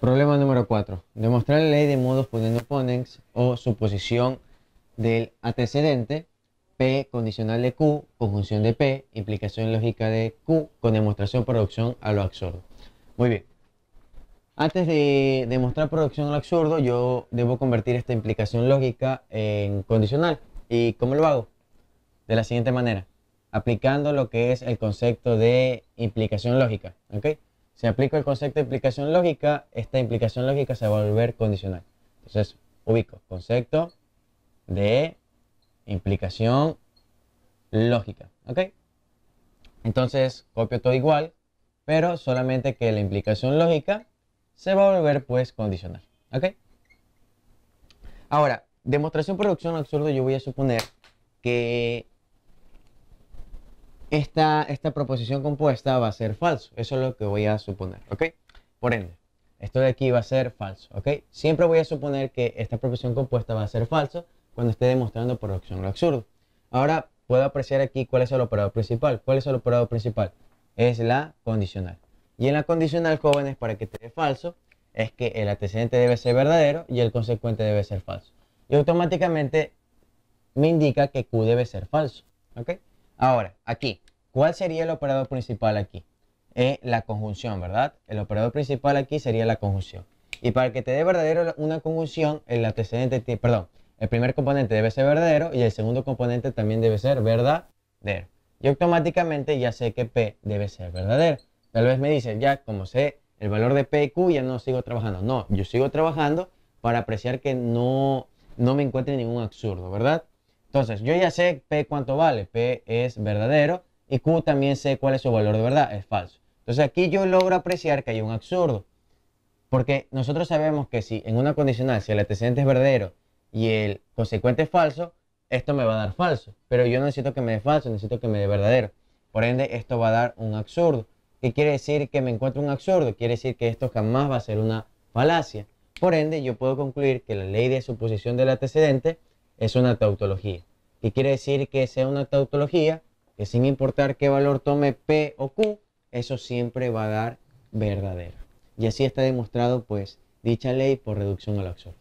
Problema número 4. Demostrar la ley de modos poniendo ponens o suposición del antecedente P condicional de Q, conjunción de P, implicación lógica de Q con demostración producción a lo absurdo. Muy bien. Antes de demostrar producción a lo absurdo, yo debo convertir esta implicación lógica en condicional. ¿Y cómo lo hago? De la siguiente manera. Aplicando lo que es el concepto de implicación lógica. ¿ok? Si aplico el concepto de implicación lógica, esta implicación lógica se va a volver condicional. Entonces, ubico concepto de implicación lógica. ¿Ok? Entonces, copio todo igual, pero solamente que la implicación lógica se va a volver pues condicional. ¿Ok? Ahora, demostración, producción, absurdo, yo voy a suponer que esta, esta proposición compuesta va a ser falso. Eso es lo que voy a suponer, ¿ok? Por ende, esto de aquí va a ser falso, ¿ok? Siempre voy a suponer que esta proposición compuesta va a ser falso cuando esté demostrando por opción lo absurdo. Ahora puedo apreciar aquí cuál es el operador principal. ¿Cuál es el operador principal? Es la condicional. Y en la condicional, jóvenes, para que te dé falso, es que el antecedente debe ser verdadero y el consecuente debe ser falso. Y automáticamente me indica que Q debe ser falso, ¿ok? Ahora, aquí, ¿cuál sería el operador principal aquí? Eh, la conjunción, ¿verdad? El operador principal aquí sería la conjunción. Y para que te dé verdadero una conjunción, el antecedente, perdón, el primer componente debe ser verdadero y el segundo componente también debe ser verdadero. Y automáticamente ya sé que P debe ser verdadero. Tal vez me dicen, ya como sé el valor de P y Q, ya no sigo trabajando. No, yo sigo trabajando para apreciar que no, no me encuentre ningún absurdo, ¿verdad? Entonces, yo ya sé P cuánto vale, P es verdadero y Q también sé cuál es su valor de verdad, es falso. Entonces aquí yo logro apreciar que hay un absurdo, porque nosotros sabemos que si en una condicional, si el antecedente es verdadero y el consecuente es falso, esto me va a dar falso, pero yo no necesito que me dé falso, necesito que me dé verdadero. Por ende, esto va a dar un absurdo. ¿Qué quiere decir que me encuentro un absurdo? Quiere decir que esto jamás va a ser una falacia. Por ende, yo puedo concluir que la ley de suposición del antecedente es una tautología. ¿Qué quiere decir que sea una tautología? Que sin importar qué valor tome P o Q, eso siempre va a dar verdadero. Y así está demostrado pues dicha ley por reducción al absurdo.